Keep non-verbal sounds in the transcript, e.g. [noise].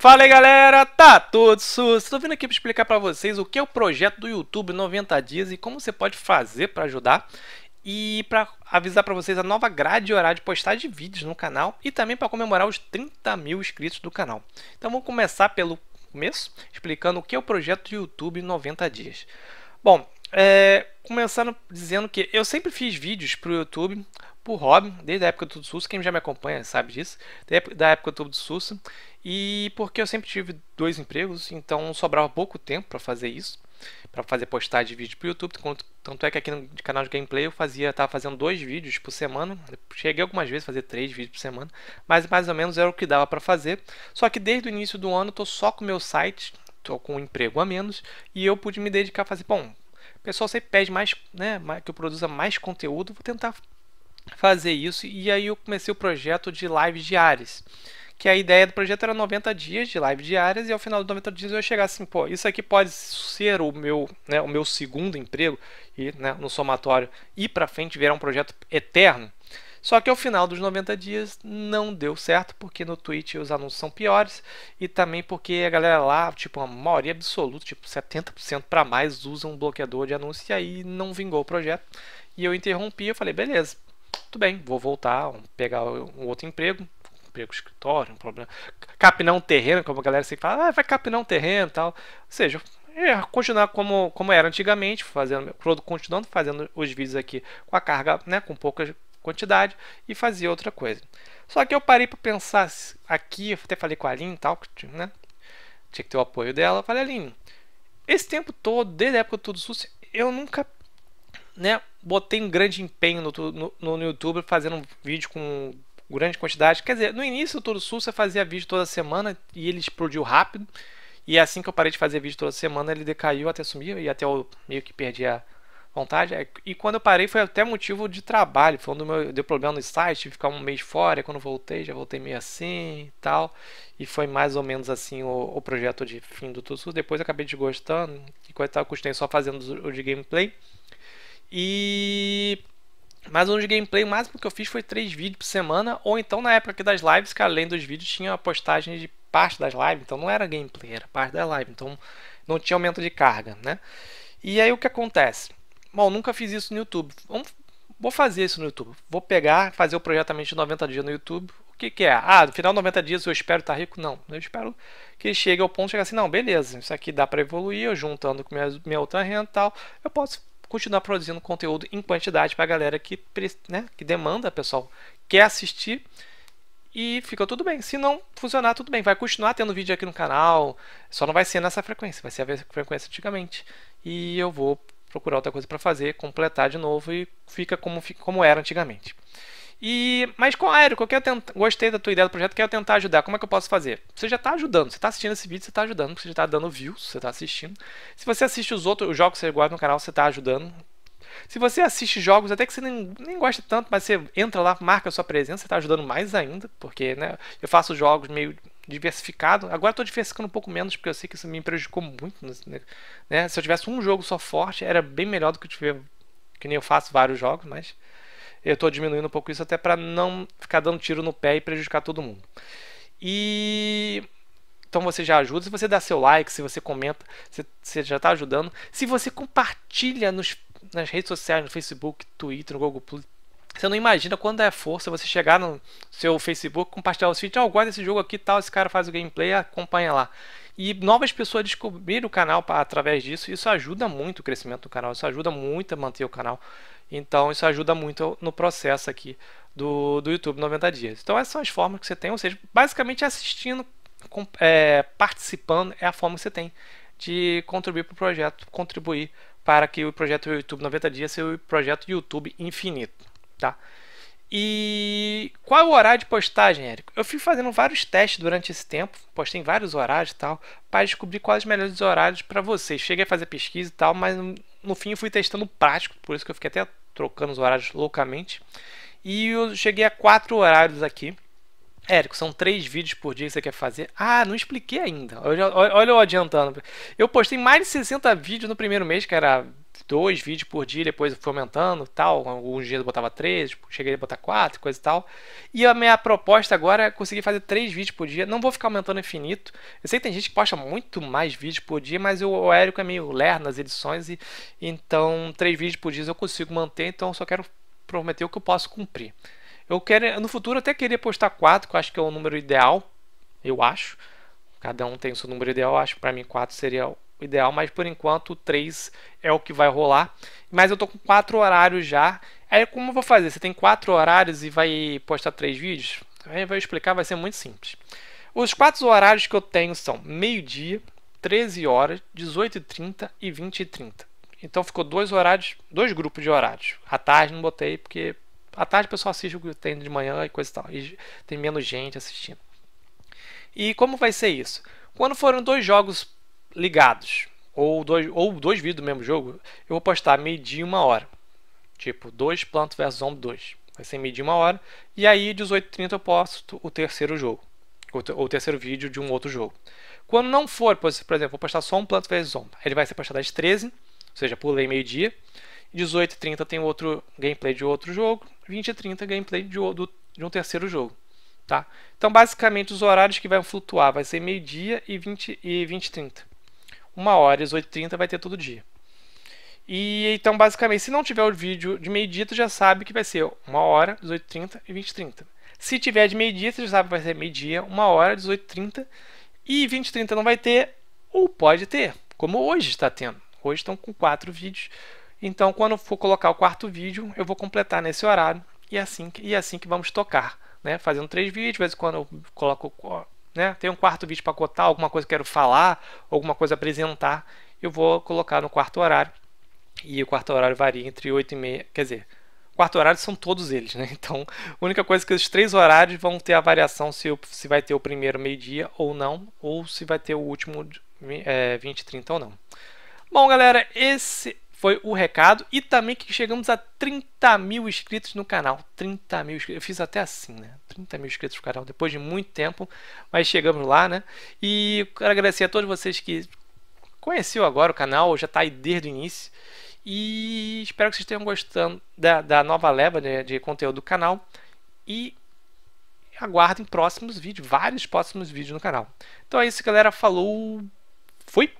Fala aí galera, tá tudo Estou vindo aqui para explicar para vocês o que é o projeto do YouTube 90 dias e como você pode fazer para ajudar e para avisar para vocês a nova grade horária de postagem de vídeos no canal e também para comemorar os 30 mil inscritos do canal. Então vamos começar pelo começo, explicando o que é o projeto do YouTube 90 dias. Bom, é, começando dizendo que eu sempre fiz vídeos para o YouTube, para o hobby, desde a época do SUS, quem já me acompanha sabe disso, da época do SUS, e porque eu sempre tive dois empregos, então sobrava pouco tempo para fazer isso, para fazer postagem de vídeo para o YouTube, tanto é que aqui no canal de gameplay eu fazia, estava fazendo dois vídeos por semana, cheguei algumas vezes a fazer três vídeos por semana, mas mais ou menos era o que dava para fazer, só que desde o início do ano eu estou só com o meu site, estou com um emprego a menos e eu pude me dedicar a fazer, bom, o pessoal sempre pede mais, né, que eu produza mais conteúdo, vou tentar fazer isso e aí eu comecei o projeto de lives diárias. Que a ideia do projeto era 90 dias de lives diárias e ao final dos 90 dias eu ia chegar assim, pô, isso aqui pode ser o meu, né, o meu segundo emprego e né, no somatório ir para frente virar um projeto eterno. Só que ao final dos 90 dias não deu certo, porque no Twitch os anúncios são piores e também porque a galera lá, tipo, uma maioria absoluta, tipo 70% para mais, usa um bloqueador de anúncio e aí não vingou o projeto. E eu interrompi, eu falei, beleza, tudo bem, vou voltar, pegar um outro emprego, emprego escritório, um problema. Capinar um terreno, como a galera sempre fala, ah, vai capinar um terreno tal. Ou seja, continuar como, como era antigamente, fazendo, continuando fazendo os vídeos aqui com a carga, né, com poucas quantidade e fazia outra coisa. Só que eu parei para pensar aqui, até falei com a Aline e tal, né? Tinha que ter o apoio dela. falei, Aline, esse tempo todo, desde a época do Tudo SUS, eu nunca né, botei um grande empenho no, no, no YouTube fazendo um vídeo com grande quantidade. Quer dizer, no início do Tudo SUS eu fazia vídeo toda semana e ele explodiu rápido. E assim que eu parei de fazer vídeo toda semana, ele decaiu até sumir e até eu meio que perdi a, vontade. É, e quando eu parei foi até motivo de trabalho. Foi quando meu, deu problema no site, tive que ficar um mês fora. Quando voltei, já voltei meio assim e tal. E foi mais ou menos assim o, o projeto de fim do Tutsu. Depois acabei desgostando. E coisa custei só fazendo o de gameplay. E. Mas um de gameplay, o máximo que eu fiz foi três vídeos por semana, ou então na época das lives, que além dos vídeos tinha a postagem de parte das lives, então não era gameplay, era parte da live, então não tinha aumento de carga, né? E aí o que acontece? Bom, nunca fiz isso no YouTube. Vamos, vou fazer isso no YouTube. Vou pegar, fazer o projeto de 90 dias no YouTube. O que, que é? Ah, no final de 90 dias eu espero estar tá rico? Não. Eu espero que chegue ao ponto de chegar assim, não, beleza, isso aqui dá para evoluir, eu juntando com minha, minha outra renda e tal, eu posso continuar produzindo conteúdo em quantidade para a galera que, né, que demanda, pessoal, quer assistir e fica tudo bem. Se não funcionar, tudo bem. Vai continuar tendo vídeo aqui no canal, só não vai ser nessa frequência, vai ser a frequência antigamente. E eu vou procurar outra coisa para fazer, completar de novo e fica como, como era antigamente. E, mas com a Érico, eu quero gostei da tua ideia do projeto, quero tentar ajudar. Como é que eu posso fazer? Você já está ajudando, você está assistindo esse vídeo, você está ajudando, porque você já está dando views, você está assistindo. Se você assiste os outros os jogos que você guarda no canal, você está ajudando. Se você assiste jogos, até que você nem, nem gosta tanto, mas você entra lá, marca a sua presença, você está ajudando mais ainda, porque né, eu faço jogos meio diversificado. Agora estou diversificando um pouco menos, porque eu sei que isso me prejudicou muito. Né? né? Se eu tivesse um jogo só forte, era bem melhor do que eu tiver. Que nem eu faço vários jogos, mas eu estou diminuindo um pouco isso até para não ficar dando tiro no pé e prejudicar todo mundo. E então você já ajuda. Se você dá seu like, se você comenta, você, já está ajudando. Se você compartilha nos, nas redes sociais, no Facebook, Twitter, no Google você não imagina quando é força você chegar no seu Facebook, compartilhar os vídeos, ó, oh, guarda esse jogo aqui tal, esse cara faz o gameplay, acompanha lá. E novas pessoas descobrir o canal através disso, isso ajuda muito o crescimento do canal, isso ajuda muito a manter o canal. Então isso ajuda muito no processo aqui do, do YouTube 90 dias. Então essas são as formas que você tem, ou seja, basicamente assistindo, com, é, participando é a forma que você tem de contribuir para o projeto, contribuir para que o projeto YouTube 90 dias seja o projeto YouTube infinito tá? E qual é o horário de postagem, Érico? Eu fui fazendo vários testes durante esse tempo, postei em vários horários e tal, para descobrir quais os melhores horários para vocês. Cheguei a fazer pesquisa e tal, mas no fim fui testando prático, por isso que eu fiquei até trocando os horários loucamente. E eu cheguei a quatro horários aqui. Érico, são três vídeos por dia que você quer fazer. Ah, não expliquei ainda. Olha, olha eu adiantando. Eu postei mais de 60 vídeos no primeiro mês, que era dois vídeos por dia, depois fui aumentando tal. Alguns dias eu botava três, tipo, cheguei a botar quatro, coisa e tal. E a minha proposta agora é conseguir fazer três vídeos por dia. Não vou ficar aumentando infinito. Eu sei que tem gente que posta muito mais vídeos por dia, mas eu, o Érico é meio ler nas edições, e então três vídeos por dia eu consigo manter, então eu só quero prometer o que eu posso cumprir. Eu quero, no futuro, até queria postar quatro, que eu acho que é o número ideal, eu acho. Cada um tem o seu número ideal, acho que para mim quatro seria o ideal, mas por enquanto o 3 é o que vai rolar. Mas eu tô com quatro horários já. Aí como eu vou fazer? Você tem quatro horários e vai postar três vídeos? Aí eu vou explicar, vai ser muito simples. Os quatro horários que eu tenho são meio-dia, 13 horas, 18h30 e 20h30. Então ficou dois horários, dois grupos de horários. À tarde não botei, porque à tarde o pessoal assiste o que tem de manhã e coisa e tal. E tem menos gente assistindo. E como vai ser isso? Quando forem dois jogos ligados, ou dois, ou dois vídeos do mesmo jogo, eu vou postar meio-dia e uma hora. Tipo, dois Plant vs Zombie 2. Vai ser meio-dia e uma hora. E aí, 18h30 eu posto o terceiro jogo. Ou, o terceiro vídeo de um outro jogo. Quando não for, por exemplo, vou postar só um Plant vs Zombie. Ele vai ser postado às 13 h ou seja, pulei meio-dia. 18h30 tem outro gameplay de outro jogo. 20h30 gameplay de, do, de um terceiro jogo. Tá? Então, basicamente, os horários que vão flutuar vai ser meio-dia e 20 e 20 30 uma hora, às 8h30 vai ter todo dia. E então, basicamente, se não tiver o vídeo de meio-dia, já sabe que vai ser uma hora, 18h30 e 20h30. Se tiver de meio-dia, você já sabe que vai ser meio-dia, uma hora, 18h30 e 20h30 não vai ter, ou pode ter, como hoje está tendo. Hoje estão com quatro vídeos. Então, quando for colocar o quarto vídeo, eu vou completar nesse horário e é assim, e é assim que vamos tocar. Né? Fazendo três vídeos, de vez em quando eu coloco né? Tem um quarto vídeo para cotar, alguma coisa que eu quero falar, alguma coisa apresentar, eu vou colocar no quarto horário. E o quarto horário varia entre 8 e meia, quer dizer, quarto horário são todos eles, né? [laughs] Então, a única coisa é que os três horários vão ter a variação se, eu, se vai ter o primeiro meio-dia ou não, ou se vai ter o último é, 20, 30 ou não. Bom, galera, esse foi o recado. E também que chegamos a 30 mil inscritos no canal. 30 mil inscritos. Eu fiz até assim, né? 30 mil inscritos no canal, depois de muito tempo. Mas chegamos lá, né? E quero agradecer a todos vocês que conheceu agora o canal, já está aí desde o início. E espero que vocês tenham gostando da, da nova leva de, né, de conteúdo do canal. E aguardem próximos vídeos, vários próximos vídeos no canal. Então é isso, galera. Falou. Fui!